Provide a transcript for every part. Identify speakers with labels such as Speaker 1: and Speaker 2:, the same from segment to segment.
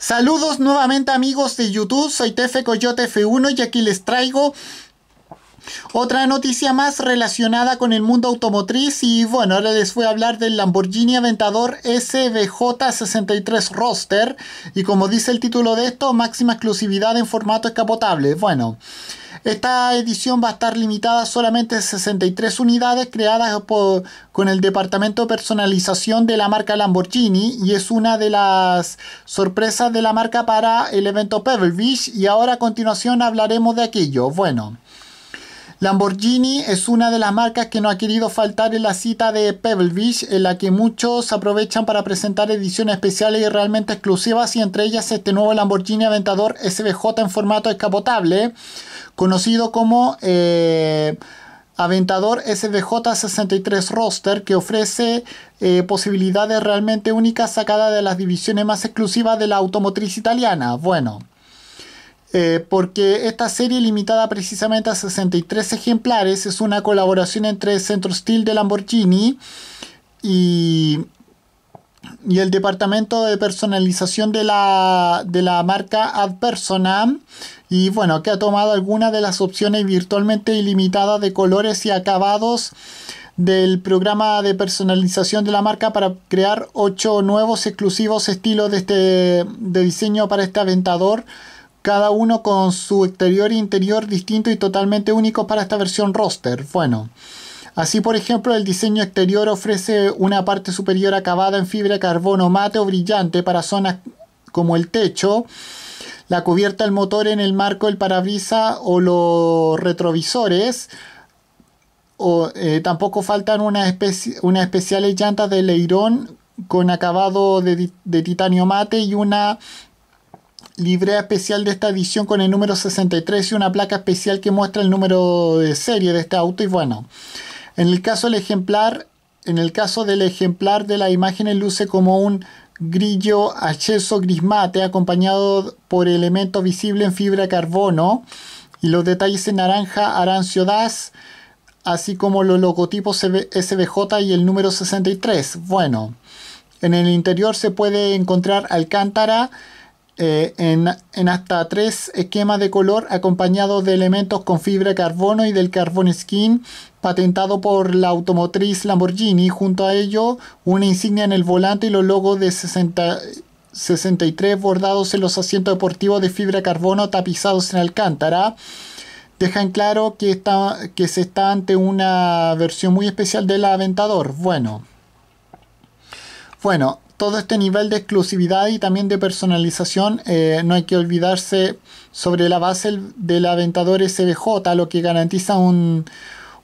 Speaker 1: Saludos nuevamente amigos de YouTube, soy Tefe Coyote F1 y aquí les traigo otra noticia más relacionada con el mundo automotriz y bueno, ahora les voy a hablar del Lamborghini Aventador SBJ63 Roster y como dice el título de esto, máxima exclusividad en formato escapotable. Bueno, esta edición va a estar limitada solamente a 63 unidades creadas con el departamento de personalización de la marca Lamborghini y es una de las sorpresas de la marca para el evento Pebble Beach y ahora a continuación hablaremos de aquello. Bueno. Lamborghini es una de las marcas que no ha querido faltar en la cita de Pebble Beach, en la que muchos aprovechan para presentar ediciones especiales y realmente exclusivas, y entre ellas este nuevo Lamborghini Aventador SBJ en formato escapotable, conocido como eh, Aventador SBJ63 Roster, que ofrece eh, posibilidades realmente únicas sacadas de las divisiones más exclusivas de la automotriz italiana. Bueno. Eh, porque esta serie limitada precisamente a 63 ejemplares es una colaboración entre Centro Steel de Lamborghini y, el departamento de personalización de la, marca Ad Personam y bueno que ha tomado algunas de las opciones virtualmente ilimitadas de colores y acabados del programa de personalización de la marca para crear 8 nuevos exclusivos estilos de, este, de diseño para este aventador cada uno con su exterior e interior distinto y totalmente único para esta versión roster. Bueno, así por ejemplo el diseño exterior ofrece una parte superior acabada en fibra de carbono mate o brillante para zonas como el techo, la cubierta del motor en el marco del parabrisa o los retrovisores. O, eh, tampoco faltan unas una especiales llantas de leirón con acabado de, de titanio mate y una librea especial de esta edición con el número 63 y una placa especial que muestra el número de serie de este auto y bueno, en el caso del ejemplar, en el caso del ejemplar de imagen imágenes luce como un grillo acceso gris mate acompañado por elementos visibles en fibra carbono y los detalles en naranja arancio, das... así como los logotipos SBJ y el número 63. Bueno, en el interior se puede encontrar alcántara eh, en, hasta tres esquemas de color acompañados de elementos con fibra de carbono y del carbon skin patentado por la automotriz Lamborghini. Junto a ello, una insignia en el volante y los logos de 63 bordados en los asientos deportivos de fibra de carbono tapizados en alcántara dejan claro que, está, que se está ante una versión muy especial del Aventador. Bueno, bueno todo este nivel de exclusividad y también de personalización, eh, no hay que olvidarse sobre la base del aventador SBJ, lo que garantiza un,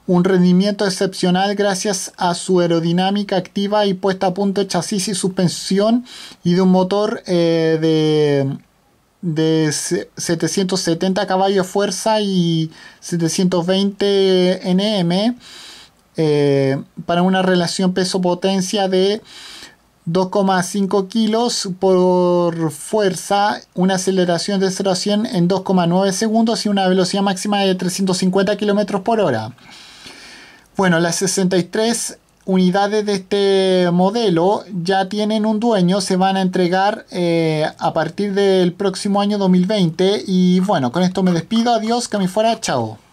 Speaker 1: un rendimiento excepcional gracias a su aerodinámica activa y puesta a punto de chasis y suspensión y de un motor eh, de, de 770 caballos fuerza y 720 nm eh, para una relación peso-potencia de 2,5 kilos por fuerza, una aceleración de 0 a 100 en 2,9 segundos y una velocidad máxima de 350 kilómetros por hora. Bueno, las 63 unidades de este modelo ya tienen un dueño, se van a entregar eh, a partir del próximo año 2020 y bueno, con esto me despido, adiós, que me fuera, chao.